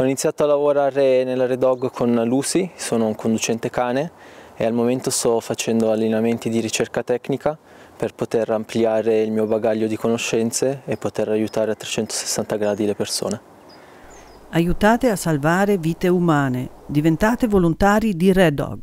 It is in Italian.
Ho iniziato a lavorare nella Red Dog con Lucy, sono un conducente cane e al momento sto facendo allenamenti di ricerca tecnica per poter ampliare il mio bagaglio di conoscenze e poter aiutare a 360 gradi le persone. Aiutate a salvare vite umane, diventate volontari di Red Dog.